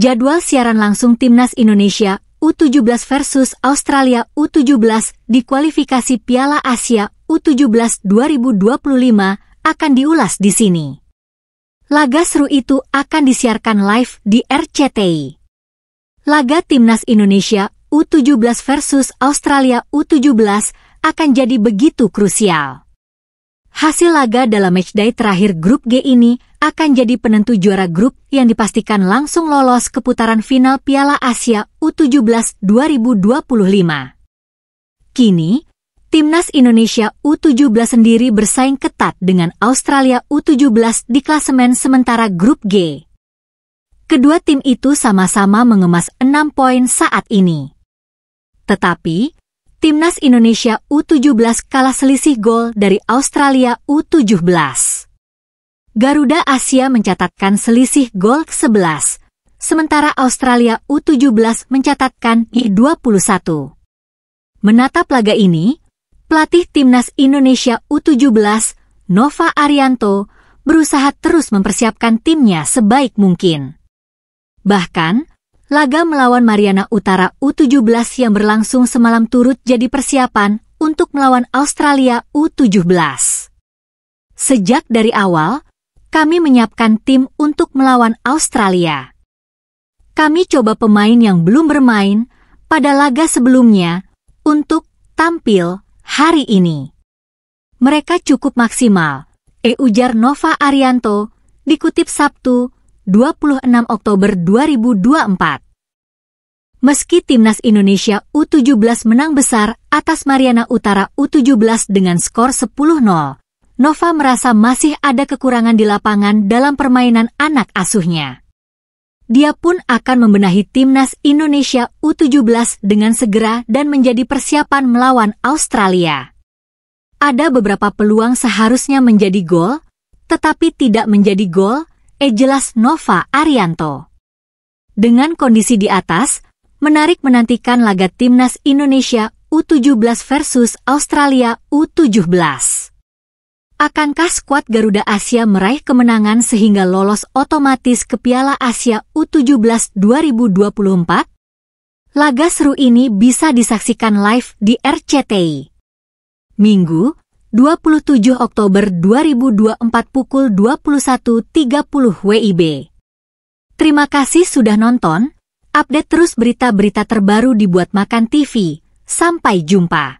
jadwal siaran langsung Timnas Indonesia U17 versus Australia U17 di kualifikasi Piala Asia U17 2025 akan diulas di sini. Laga seru itu akan disiarkan live di RCTI. Laga Timnas Indonesia U17 versus Australia U17 akan jadi begitu krusial. Hasil laga dalam matchday terakhir grup G ini akan jadi penentu juara grup yang dipastikan langsung lolos ke putaran final Piala Asia U17 2025. Kini, Timnas Indonesia U17 sendiri bersaing ketat dengan Australia U17 di klasemen sementara grup G. Kedua tim itu sama-sama mengemas 6 poin saat ini. Tetapi, Timnas Indonesia U17 kalah selisih gol dari Australia U17. Garuda Asia mencatatkan selisih gol ke-11, sementara Australia U17 mencatatkan I21. Menatap laga ini, pelatih timnas Indonesia U17, Nova Arianto, berusaha terus mempersiapkan timnya sebaik mungkin. Bahkan, laga melawan Mariana Utara U17 yang berlangsung semalam turut jadi persiapan untuk melawan Australia U17. Sejak dari awal, kami menyiapkan tim untuk melawan Australia. Kami coba pemain yang belum bermain pada laga sebelumnya untuk tampil hari ini. Mereka cukup maksimal. E. Ujar Nova Arianto dikutip Sabtu 26 Oktober 2024. Meski timnas Indonesia U17 menang besar atas Mariana Utara U17 dengan skor 10-0, Nova merasa masih ada kekurangan di lapangan dalam permainan anak asuhnya. Dia pun akan membenahi timnas Indonesia U17 dengan segera dan menjadi persiapan melawan Australia. Ada beberapa peluang seharusnya menjadi gol, tetapi tidak menjadi gol, eh jelas Nova Arianto. Dengan kondisi di atas, menarik menantikan laga timnas Indonesia U17 versus Australia U17. Akankah skuad Garuda Asia meraih kemenangan sehingga lolos otomatis ke Piala Asia U17 2024? Laga seru ini bisa disaksikan live di RCTI. Minggu, 27 Oktober 2024 pukul 21.30 WIB. Terima kasih sudah nonton. Update terus berita-berita terbaru dibuat Makan TV. Sampai jumpa.